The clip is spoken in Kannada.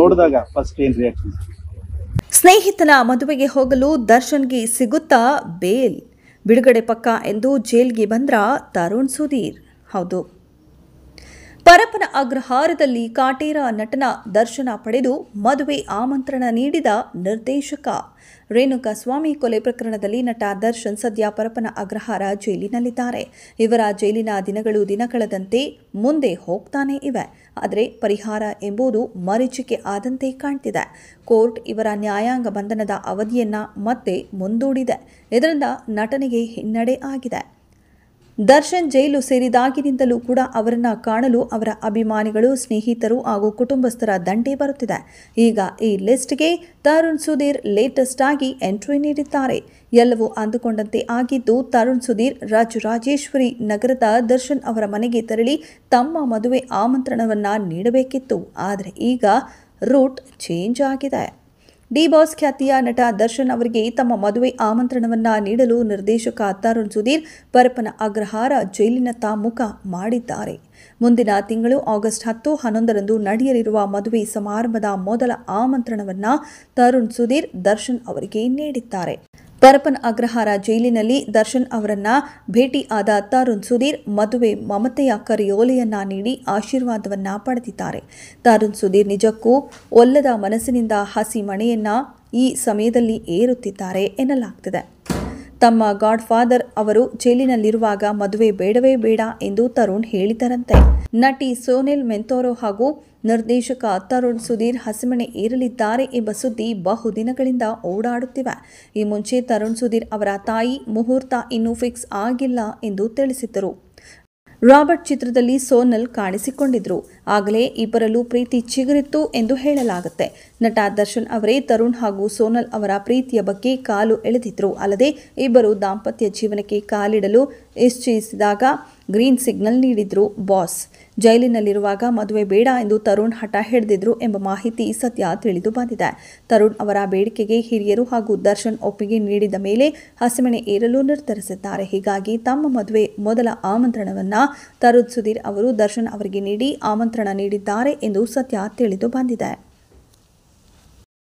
ನೋಡಿದಾಗ ಫಸ್ಟ್ ರಿಯಾಕ್ಷನ್ ಸ್ನೇಹಿತನ ಮದುವೆಗೆ ಹೋಗಲು ದರ್ಶನ್ಗೆ ಸಿಗುತ್ತಾ ಬೇಲ್ ಬಿಡುಗಡೆ ಪಕ್ಕ ಎಂದು ಜೈಲ್ಗೆ ಬಂದ್ರ ತರುಣ್ ಸುಧೀರ್ ಹೌದು ಪರಪನ ಅಗ್ರಹಾರದಲ್ಲಿ ಕಾಟೇರ ನಟನ ದರ್ಶನ ಪಡೆದು ಮದುವೆ ಆಮಂತ್ರಣ ನೀಡಿದ ನಿರ್ದೇಶಕ ರೇಣುಕಾ ಸ್ವಾಮಿ ಕೊಲೆ ಪ್ರಕರಣದಲ್ಲಿ ನಟ ದರ್ಶನ್ ಸದ್ಯ ಪರಪನ ಅಗ್ರಹಾರ ಜೈಲಿನಲ್ಲಿದ್ದಾರೆ ಇವರ ಜೈಲಿನ ದಿನಗಳು ದಿನಗಳದಂತೆ ಮುಂದೆ ಹೋಗ್ತಾನೆ ಇವೆ ಆದರೆ ಪರಿಹಾರ ಎಂಬುದು ಮರೀಚಿಕೆ ಆದಂತೆ ಕಾಣ್ತಿದೆ ಕೋರ್ಟ್ ಇವರ ನ್ಯಾಯಾಂಗ ಬಂಧನದ ಅವಧಿಯನ್ನ ಮತ್ತೆ ಮುಂದೂಡಿದೆ ಇದರಿಂದ ನಟನೆಗೆ ಹಿನ್ನಡೆ ಆಗಿದೆ ದರ್ಶನ್ ಜೈಲು ಸೇರಿದಾಗಿನಿಂದಲೂ ಕೂಡ ಅವರನ್ನು ಕಾಣಲು ಅವರ ಅಭಿಮಾನಿಗಳು ಸ್ನೇಹಿತರು ಹಾಗೂ ಕುಟುಂಬಸ್ಥರ ದಂಡೆ ಬರುತ್ತಿದೆ ಈಗ ಈ ಲಿಸ್ಟ್ಗೆ ತರುಣ್ ಸುಧೀರ್ ಲೇಟೆಸ್ಟ್ ಆಗಿ ಎಂಟ್ರಿ ನೀಡಿದ್ದಾರೆ ಎಲ್ಲವೂ ಅಂದುಕೊಂಡಂತೆ ಆಗಿದ್ದು ತರುಣ್ ಸುಧೀರ್ ರಾಜು ರಾಜೇಶ್ವರಿ ನಗರದ ದರ್ಶನ್ ಅವರ ಮನೆಗೆ ತೆರಳಿ ತಮ್ಮ ಮದುವೆ ಆಮಂತ್ರಣವನ್ನು ನೀಡಬೇಕಿತ್ತು ಆದರೆ ಈಗ ರೂಟ್ ಚೇಂಜ್ ಆಗಿದೆ ಡಿ ಬಾಸ್ ಖ್ಯಾತಿಯ ನಟ ದರ್ಶನ್ ಅವರಿಗೆ ತಮ್ಮ ಮದುವೆ ಆಮಂತ್ರಣವನ್ನ ನೀಡಲು ನಿರ್ದೇಶಕ ತರುಣ್ ಸುಧೀರ್ ಪರಪನ ಅಗ್ರಹಾರ ಜೈಲಿನತ್ತ ಮುಖ ಮಾಡಿದ್ದಾರೆ ಮುಂದಿನ ತಿಂಗಳು ಆಗಸ್ಟ್ ಹತ್ತು ಹನ್ನೊಂದರಂದು ನಡೆಯಲಿರುವ ಮದುವೆ ಸಮಾರಂಭದ ಮೊದಲ ಆಮಂತ್ರಣವನ್ನ ತರುಣ್ ಸುಧೀರ್ ದರ್ಶನ್ ಅವರಿಗೆ ನೀಡಿದ್ದಾರೆ ಪರಪನ್ ಅಗ್ರಹಾರ ಜೈಲಿನಲ್ಲಿ ದರ್ಶನ್ ಅವರನ್ನ ಭೇಟಿ ಆದ ತರುಣ್ ಸುಧೀರ್ ಮದುವೆ ಮಮತೆಯ ಕರೆಯೋಲೆಯನ್ನ ನೀಡಿ ಆಶೀರ್ವಾದವನ್ನ ಪಡೆದಿದ್ದಾರೆ ತರುಣ್ ಸುಧೀರ್ ನಿಜಕ್ಕೂ ಒಲ್ಲದ ಮನಸ್ಸಿನಿಂದ ಹಸಿ ಮಣೆಯನ್ನ ಈ ಸಮಯದಲ್ಲಿ ಏರುತ್ತಿದ್ದಾರೆ ಎನ್ನಲಾಗ್ತಿದೆ ತಮ್ಮ ಗಾಡ್ ಫಾದರ್ ಅವರು ಜೈಲಿನಲ್ಲಿರುವಾಗ ಮದುವೆ ಬೇಡವೇ ಬೇಡ ಎಂದು ತರುಣ್ ಹೇಳಿದರಂತೆ ನಟಿ ಸೋನಿಲ್ ಮೆಂತೋರೊ ಹಾಗೂ ನಿರ್ದೇಶಕ ತರುಣ್ ಸುಧೀರ್ ಹಸಿಮಣೆ ಏರಲಿದ್ದಾರೆ ಎಂಬ ಸುದ್ದಿ ಬಹುದಿನಗಳಿಂದ ಓಡಾಡುತ್ತಿವೆ ಈ ಮುಂಚೆ ತರುಣ್ ಸುಧೀರ್ ಅವರ ತಾಯಿ ಮುಹೂರ್ತ ಇನ್ನೂ ಫಿಕ್ಸ್ ಆಗಿಲ್ಲ ಎಂದು ತಿಳಿಸಿದ್ದರು ರಾಬರ್ಟ್ ಚಿತ್ರದಲ್ಲಿ ಸೋನಲ್ ಕಾಣಿಸಿಕೊಂಡಿದ್ರು ಆಗಲೇ ಇಬ್ಬರಲ್ಲೂ ಪ್ರೀತಿ ಚಿಗುರಿತ್ತು ಎಂದು ಹೇಳಲಾಗುತ್ತೆ ನಟ ದರ್ಶನ್ ಅವರೇ ತರುಣ್ ಹಾಗೂ ಸೋನಲ್ ಅವರ ಪ್ರೀತಿಯ ಬಗ್ಗೆ ಕಾಲು ಎಳೆದಿದ್ರು ಅಲ್ಲದೆ ಇಬ್ಬರು ದಾಂಪತ್ಯ ಜೀವನಕ್ಕೆ ಕಾಲಿಡಲು ನಿಶ್ಚಯಿಸಿದಾಗ ಗ್ರೀನ್ ಸಿಗ್ನಲ್ ನೀಡಿದ್ರು ಬಾಸ್ ಜೈಲಿನಲ್ಲಿರುವಾಗ ಮದುವೆ ಬೇಡ ಎಂದು ತರುಣ್ ಹಠ ಹಿಡಿದಿದ್ರು ಎಂಬ ಮಾಹಿತಿ ಸತ್ಯ ತಿಳಿದು ಬಂದಿದೆ ತರುಣ್ ಅವರ ಬೇಡಿಕೆಗೆ ಹಿರಿಯರು ಹಾಗೂ ದರ್ಶನ್ ಒಪ್ಪಿಗೆ ನೀಡಿದ ಮೇಲೆ ಹಸಿಮಣೆ ಏರಲು ನಿರ್ಧರಿಸಿದ್ದಾರೆ ಹೀಗಾಗಿ ತಮ್ಮ ಮದುವೆ ಮೊದಲ ಆಮಂತ್ರಣವನ್ನ ತರುಣ್ ಸುಧೀರ್ ಅವರು ದರ್ಶನ್ ಅವರಿಗೆ ನೀಡಿ ಆಮಂತ್ರಣ ನೀಡಿದ್ದಾರೆ ಎಂದು ಸತ್ಯ ತಿಳಿದು ಬಂದಿದೆ